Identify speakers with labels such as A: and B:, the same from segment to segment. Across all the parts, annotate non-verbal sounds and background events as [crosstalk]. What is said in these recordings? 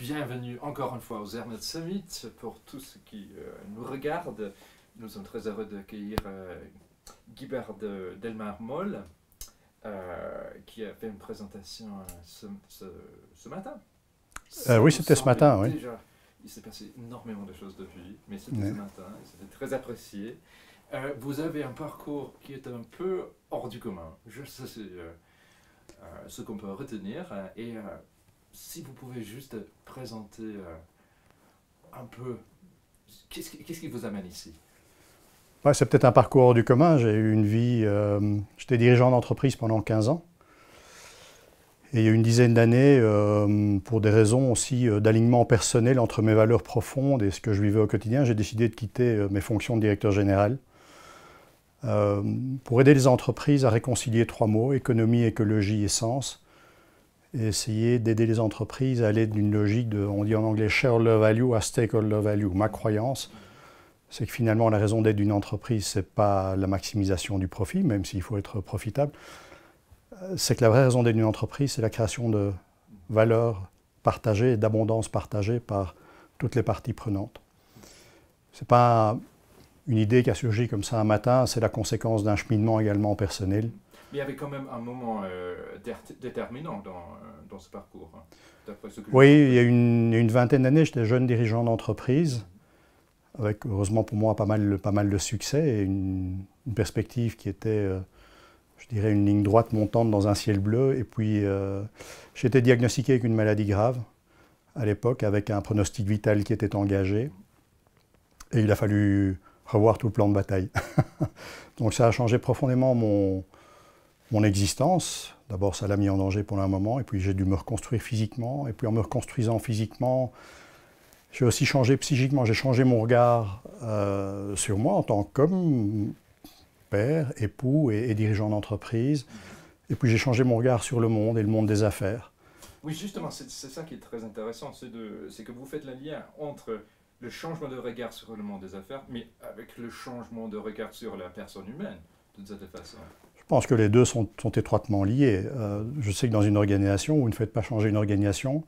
A: Bienvenue encore une fois aux Hermes Summit. Pour tous ceux qui euh, nous regardent, nous sommes très heureux d'accueillir euh, Delmar Moll, euh, qui a fait une présentation euh, ce, matin. oui, c'était ce matin, oui. il s'est passé énormément de choses depuis, mais c'était ce matin, c'était très apprécié. vous avez un parcours qui est un peu hors du commun. Je sais ce qu'on peut retenir. et si vous pouvez juste présenter euh, un peu, qu'est-ce qui, vous amène ici
B: C'est peut-être un parcours hors du commun. J'ai eu une vie, euh, j'étais dirigeant d'entreprise pendant 15 ans. Et il y a une dizaine d'années, euh, pour des raisons aussi d'alignement personnel entre mes valeurs profondes et ce que je vivais au quotidien, j'ai décidé de quitter mes fonctions de directeur général pour aider les entreprises à réconcilier trois mots, économie, écologie et sens, essayer d'aider les entreprises à aller d'une logique de, on dit en anglais, share shareholder value à stakeholder value. Ma croyance, c'est que finalement la raison d'être d'une entreprise, n'est pas la maximisation du profit, même s'il faut être profitable. C'est que la vraie raison d'être d'une entreprise, c'est la création de valeur partagée d'abondance partagée par toutes les parties prenantes. Ce n'est pas une idée qui a surgi comme ça un matin, c'est la conséquence d'un cheminement également personnel.
A: Mais il y avait quand même un moment euh, déterminant dans, euh, dans, ce parcours. Hein, oui,
B: il y a une, une vingtaine d'années, j'étais jeune dirigeant d'entreprise, avec heureusement pour moi pas mal, pas mal de succès et une, perspective qui était, euh, je dirais, une ligne droite montante dans un ciel bleu. Et puis, j'étais diagnostiqué avec une maladie grave à l'époque, avec un pronostic vital qui était engagé. Et il a fallu revoir tout le plan de bataille. [laughs] Donc ça a changé profondément mon, mon existence. D'abord, ça l'a mis en danger pour un moment, et puis j'ai dû me reconstruire physiquement. Et puis en me reconstruisant physiquement, j'ai aussi changé psychiquement. J'ai changé mon regard euh, sur moi en tant qu'homme, père, époux et, dirigeant d'entreprise. Et puis j'ai changé mon regard sur le monde et le monde des affaires.
A: Oui, justement, c'est ça qui est très intéressant, c'est que vous faites le lien entre le changement de regard sur le monde des affaires, mais avec le changement de regard sur la personne humaine, de cette façon.
B: Je pense que les deux sont, étroitement liés. Euh, je sais que dans une organisation, vous ne faites pas changer une organisation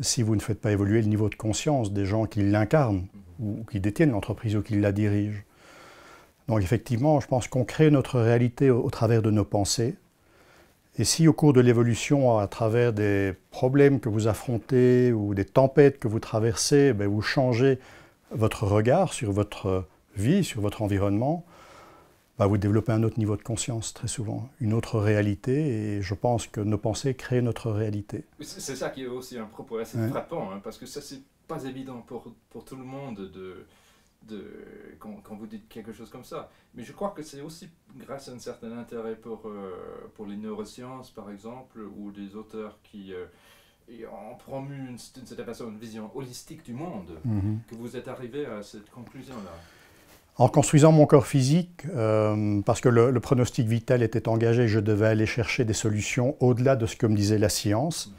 B: si vous ne faites pas évoluer le niveau de conscience des gens qui l'incarnent, ou qui détiennent l'entreprise, ou qui la dirigent. Donc effectivement, je pense qu'on crée notre réalité au, travers de nos pensées. Et si au cours de l'évolution, à travers des problèmes que vous affrontez ou des tempêtes que vous traversez, ben, vous changez votre regard sur votre vie, sur votre environnement, bah, vous développez un autre niveau de conscience très souvent, une autre réalité, et je pense que nos pensées créent notre réalité.
A: C'est ça qui est aussi un propos assez frappant, hein, parce que ça, c'est pas évident pour, pour, tout le monde de, de quand, quand, vous dites quelque chose comme ça. Mais je crois que c'est aussi grâce à un certain intérêt pour, euh, pour les neurosciences, par exemple, ou des auteurs qui... ont euh, promu une, certaine une vision holistique du monde, mhm. que vous êtes arrivé à cette conclusion-là.
B: En construisant mon corps physique, euh, parce que le, pronostic vital était engagé, je devais aller chercher des solutions au-delà de ce que me disait la science.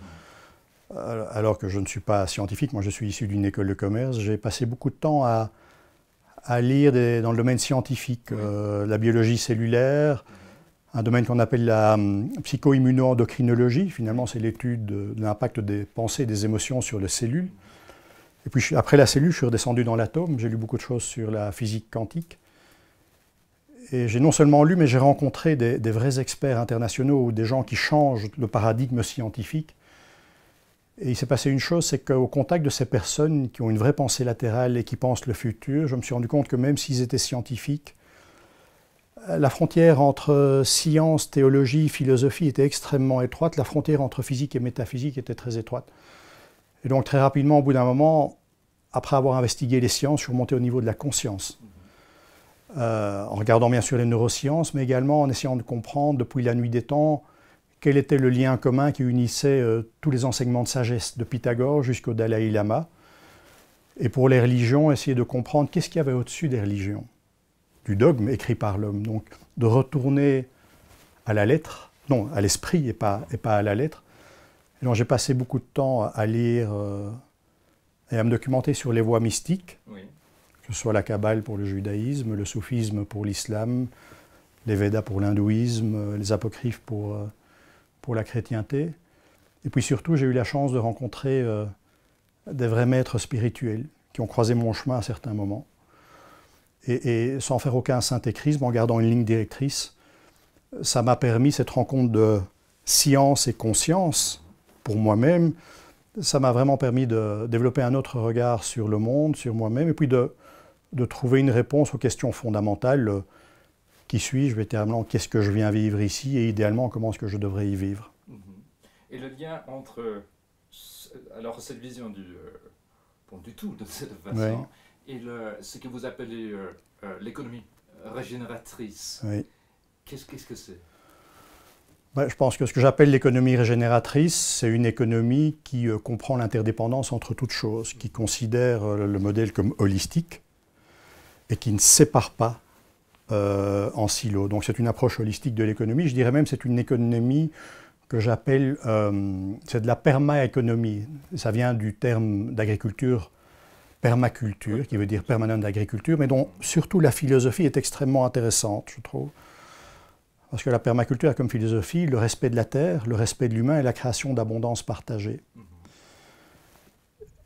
B: Euh, alors que je ne suis pas scientifique, moi je suis issu d'une école de commerce, j'ai passé beaucoup de temps à, lire dans le domaine scientifique, euh, la biologie cellulaire, un domaine qu'on appelle la hum, psycho-immuno-endocrinologie. Finalement, c'est l'étude de, de l'impact des pensées et des émotions sur les cellules. Et puis après la cellule, je suis redescendu dans l'atome, j'ai lu beaucoup de choses sur la physique quantique. Et j'ai non seulement lu, mais j'ai rencontré des, des, vrais experts internationaux ou des gens qui changent le paradigme scientifique. Et il s'est passé une chose, c'est qu'au contact de ces personnes qui ont une vraie pensée latérale et qui pensent le futur, je me suis rendu compte que même s'ils étaient scientifiques, euh, la frontière entre science, théologie, philosophie était extrêmement étroite, la frontière entre physique et métaphysique était très étroite. Et donc très rapidement, au bout d'un moment, après avoir investigué les sciences, je suis remonté au niveau de la conscience. Euh, en regardant bien sûr les neurosciences, mais également en essayant de comprendre depuis la nuit des temps quel était le lien commun qui unissait euh, tous les enseignements de sagesse de Pythagore jusqu'au Dalai Lama. Et pour les religions, essayer de comprendre qu'est-ce qu'il y avait au-dessus des religions, du dogme écrit par l'homme. Donc de retourner à la lettre, non, à l'esprit et pas, et pas à la lettre, j'ai passé beaucoup de temps à lire euh, et à me documenter sur les voies mystiques, que ce soit la Kabbale pour le judaïsme, le soufisme pour l'islam, les Védas pour l'hindouisme, euh, les apocryphes pour, euh, pour la chrétienté. Et puis surtout, j'ai eu la chance de rencontrer des vrais maîtres spirituels qui ont croisé mon chemin à certains moments. Et, et sans faire aucun synthécrisme, en gardant une ligne directrice, ça m'a permis cette rencontre de science et conscience pour moi-même, ça m'a vraiment permis de développer un autre regard sur le monde, sur moi-même, et puis de, trouver une réponse aux questions fondamentales. qui suis-je véritablement Qu'est-ce que je viens vivre ici Et idéalement, comment est-ce que je devrais y vivre
A: Et le lien entre alors cette vision euh, du, tout de cette façon et ce que vous appelez euh, euh, l'économie régénératrice, qu'est-ce -ce que c'est
B: bah, je pense que ce que j'appelle l'économie régénératrice, c'est une économie qui euh, comprend l'interdépendance entre toutes choses, qui considère euh, le modèle comme holistique et qui ne sépare pas euh, en silos. Donc c'est une approche holistique de l'économie. Je dirais même c'est une économie que j'appelle, c'est de la permaéconomie. Ça vient du terme d'agriculture permaculture, qui veut dire permanente d'agriculture, mais dont surtout la philosophie est extrêmement intéressante, je trouve. Parce que la permaculture a comme philosophie le respect de la terre, le respect de l'humain et la création d'abondance partagée. Mhm.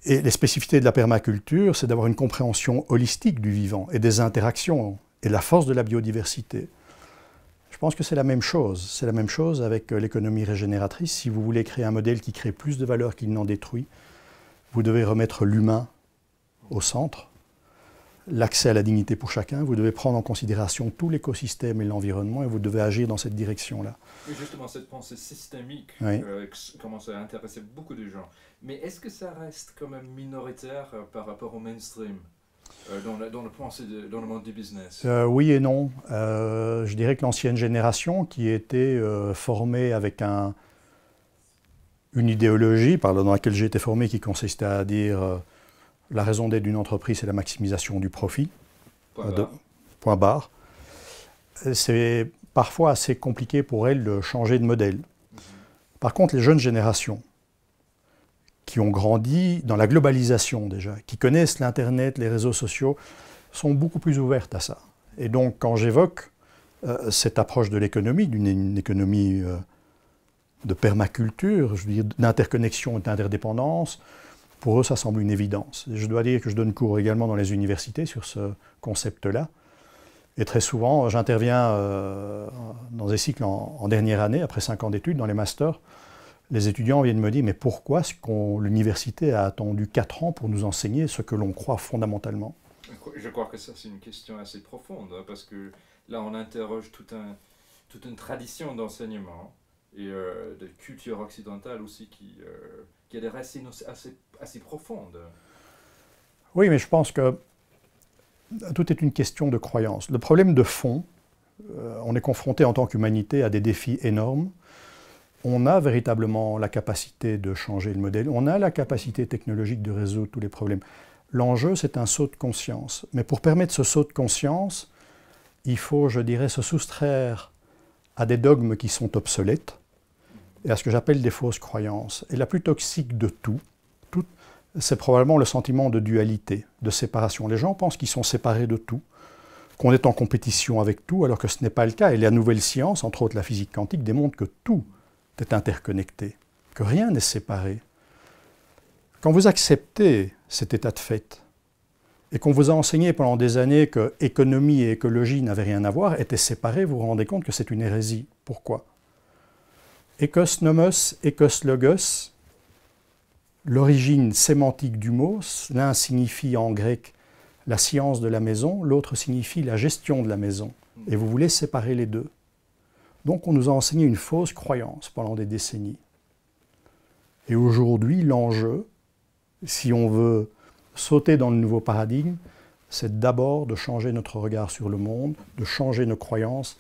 B: Et les spécificités de la permaculture, c'est d'avoir une compréhension holistique du vivant et des interactions et la force de la biodiversité. Je pense que c'est la même chose. C'est la même chose avec euh, l'économie régénératrice. Si vous voulez créer un modèle qui crée plus de valeur qu'il n'en détruit, vous devez remettre l'humain au centre l'accès à la dignité pour chacun, vous devez prendre en considération tout l'écosystème et l'environnement et vous devez agir dans cette direction-là.
A: justement, cette pensée systémique euh, commence à intéresser beaucoup de gens. Mais est-ce que ça reste quand même minoritaire euh, par rapport au mainstream euh, dans, le dans le monde du business
B: Oui et non. je dirais que l'ancienne génération qui était formée avec un, une idéologie, dans laquelle j'ai été formé, qui consistait à dire la raison d'être d'une entreprise, c'est la maximisation du profit. Point, euh, barre. Euh, c'est parfois assez compliqué pour elle de changer de modèle. Mm-hmm. Par contre, les jeunes générations qui ont grandi dans la globalisation déjà, qui connaissent l'Internet, les réseaux sociaux, sont beaucoup plus ouvertes à ça. Et donc, quand j'évoque euh, cette approche de l'économie, d'une économie de permaculture, je veux dire d'interconnexion et d'interdépendance, pour eux, ça semble une évidence. je dois dire que je donne cours également dans les universités sur ce concept-là. Et très souvent, j'interviens euh, dans des cycles en, dernière année, après cinq ans d'études, dans les masters. Les étudiants viennent me dire, mais pourquoi ce l'université a attendu quatre ans pour nous enseigner ce que l'on croit fondamentalement
A: Je crois que ça, c'est une question assez profonde, hein, parce que là, on interroge toute une tradition d'enseignement et euh, des de culture aussi euh, qui, a des racines assez, assez, profondes.
B: Oui, mais je pense que tout est une question de croyance. Le problème de fond, euh, on est confronté en tant qu'humanité à des défis énormes. On a véritablement la capacité de changer le modèle, on a la capacité technologique de résoudre tous les problèmes. L'enjeu, c'est un saut de conscience. Mais pour permettre ce saut de conscience, il faut, je dirais, se soustraire à des dogmes qui sont obsolètes, et à ce que j'appelle des fausses croyances. Et la plus toxique de tout, c'est probablement le sentiment de dualité, de séparation. Les gens pensent qu'ils sont séparés de tout, qu'on est en compétition avec tout, alors que ce n'est pas le cas. Et la nouvelle science, entre autres la physique quantique, démontre que tout est interconnecté, que rien n'est séparé. Quand vous acceptez cet état de fait, et qu'on vous a enseigné pendant des années que économie et écologie n'avaient rien à voir, étaient séparés, vous vous rendez compte que c'est une hérésie. Pourquoi Ecos nomos, ecos logos. L'origine sémantique du mot, l'un signifie en grec la science de la maison, l'autre signifie la gestion de la maison. Et vous voulez séparer les deux. Donc on nous a enseigné une fausse croyance pendant des décennies. Et aujourd'hui, l'enjeu, si on veut sauter dans le nouveau paradigme, c'est d'abord de changer notre regard sur le monde, de changer nos croyances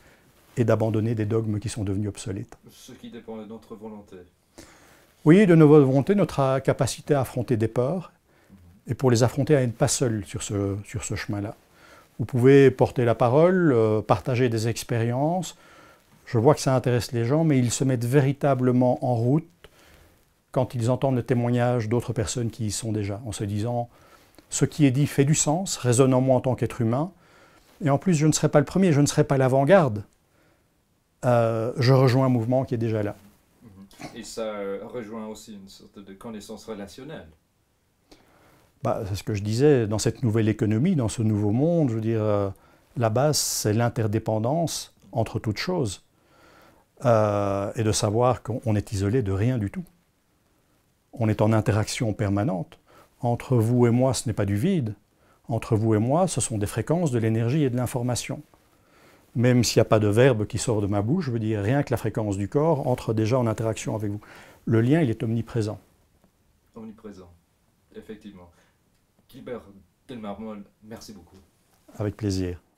B: et d'abandonner des dogmes qui sont devenus obsolètes.
A: Ce qui dépend de notre volonté.
B: Oui, de notre volonté, notre capacité à affronter des peurs, et pour les affronter à être pas seul sur ce, sur ce chemin-là. Vous pouvez porter la parole, euh, partager des expériences. Je vois que ça intéresse les gens, mais ils se mettent véritablement en route quand ils entendent le témoignage d'autres personnes qui y sont déjà, en se disant ce qui est dit fait du sens, résonne en moi en tant qu'être humain, et en plus je ne serai pas le premier, je ne serai pas l'avant-garde. Euh, je rejoins un mouvement qui est déjà là.
A: Mhm. Et ça euh, rejoint aussi une sorte de connaissance relationnelle.
B: Bah, c'est ce que je disais, dans cette nouvelle économie, dans ce nouveau monde, je veux dire, euh, la base, c'est l'interdépendance entre toutes choses. et de savoir qu'on est isolé de rien du tout. On est en interaction permanente. Entre vous et moi, ce n'est pas du vide. Entre vous et moi, ce sont des fréquences, de l'énergie et de l'information même s'il n'y a pas de verbe qui sort de ma bouche, je veux dire, rien que la fréquence du corps entre déjà en interaction avec vous. Le lien, il est omniprésent.
A: Omniprésent, effectivement. Gilbert Delmarmol, merci beaucoup.
B: Avec plaisir.